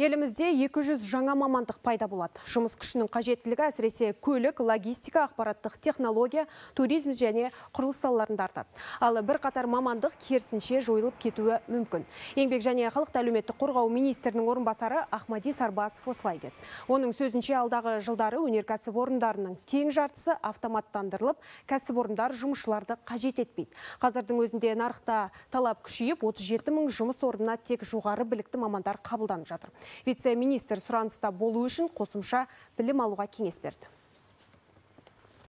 Елімізде 200 жаңа мамандық пайда болады. Жұмыс күшінің қажеттілігі әсіресе көлік, логистика, ақпараттық технология, туризм және құрылыс салаларында артады. Ал бір қатар мамандық керісінше жойылып кетуі мүмкін. Еңбек және халықты әлеуметтік қорғау министрінің орынбасары Ахмади Сарбасов осылай деді. Оның сөзінше алдағы жылдары өнеркәсіп орындарының тең жартысы автоматтандырылып, кәсіпорындар жұмысшыларды қажет етпейді. Қазірдің өзінде нарықта талап күшейіп, 37 мың жұмыс орнына тек жоғары білікті мамандар қабылданып жатыр Вице-министр сұраныста болу үшін қосымша білім алуға кеңес берді.